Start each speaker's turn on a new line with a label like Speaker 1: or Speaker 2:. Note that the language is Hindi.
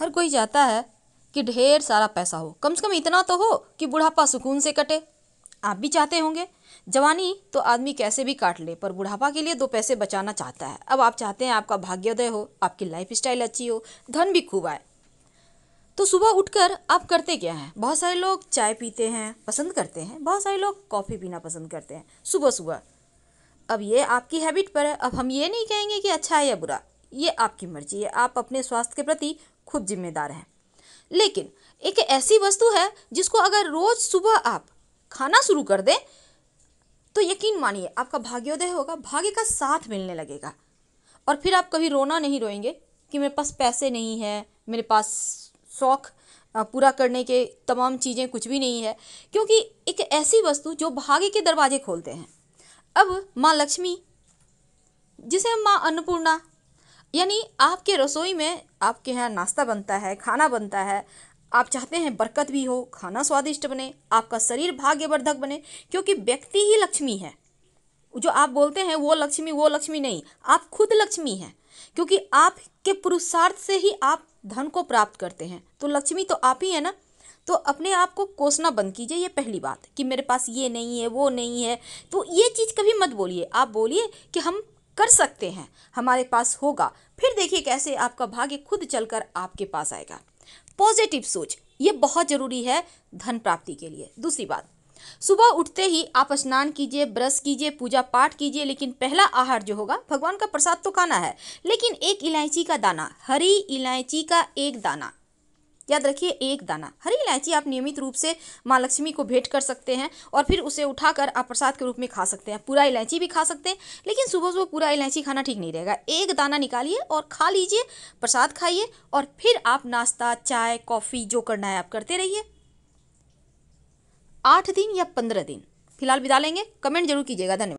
Speaker 1: हर कोई चाहता है कि ढेर सारा पैसा हो कम से कम इतना तो हो कि बुढ़ापा सुकून से कटे आप भी चाहते होंगे जवानी तो आदमी कैसे भी काट ले पर बुढ़ापा के लिए दो पैसे बचाना चाहता है अब आप चाहते हैं आपका भाग्योदय हो आपकी लाइफ स्टाइल अच्छी हो धन भी खूब आए तो सुबह उठकर आप करते क्या हैं बहुत सारे लोग चाय पीते हैं पसंद करते हैं बहुत सारे लोग कॉफ़ी पीना पसंद करते हैं सुबह सुबह अब ये आपकी हैबिट पर है अब हम ये नहीं कहेंगे कि अच्छा है या बुरा ये आपकी मर्जी है आप अपने स्वास्थ्य के प्रति खुद जिम्मेदार हैं लेकिन एक ऐसी वस्तु है जिसको अगर रोज़ सुबह आप खाना शुरू कर दें तो यकीन मानिए आपका भाग्योदय होगा भाग्य का साथ मिलने लगेगा और फिर आप कभी रोना नहीं रोएंगे कि मेरे पास पैसे नहीं हैं मेरे पास शौक़ पूरा करने के तमाम चीज़ें कुछ भी नहीं है क्योंकि एक ऐसी वस्तु जो भाग्य के दरवाजे खोलते हैं अब माँ लक्ष्मी जिसे हम माँ अन्नपूर्णा यानी आपके रसोई में आपके यहाँ नाश्ता बनता है खाना बनता है आप चाहते हैं बरकत भी हो खाना स्वादिष्ट बने आपका शरीर भाग्यवर्धक बने क्योंकि व्यक्ति ही लक्ष्मी है जो आप बोलते हैं वो लक्ष्मी वो लक्ष्मी नहीं आप खुद लक्ष्मी हैं क्योंकि आपके पुरुषार्थ से ही आप धन को प्राप्त करते हैं तो लक्ष्मी तो आप ही है ना तो अपने आप को कोसना बंद कीजिए ये पहली बात कि मेरे पास ये नहीं है वो नहीं है तो ये चीज़ कभी मत बोलिए आप बोलिए कि हम कर सकते हैं हमारे पास होगा फिर देखिए कैसे आपका भाग्य खुद चलकर आपके पास आएगा पॉजिटिव सोच ये बहुत ज़रूरी है धन प्राप्ति के लिए दूसरी बात सुबह उठते ही आप स्नान कीजिए ब्रश कीजिए पूजा पाठ कीजिए लेकिन पहला आहार जो होगा भगवान का प्रसाद तो खाना है लेकिन एक इलायची का दाना हरी इलायची का एक दाना याद रखिए एक दाना हरी इलायची आप नियमित रूप से माँ लक्ष्मी को भेंट कर सकते हैं और फिर उसे उठाकर आप प्रसाद के रूप में खा सकते हैं पूरा इलायची भी खा सकते हैं लेकिन सुबह सुबह पूरा इलायची खाना ठीक नहीं रहेगा एक दाना निकालिए और खा लीजिए प्रसाद खाइए और फिर आप नाश्ता चाय कॉफ़ी जो करना है आप करते रहिए आठ दिन या पंद्रह दिन फिलहाल बिता लेंगे कमेंट जरूर कीजिएगा धन्यवाद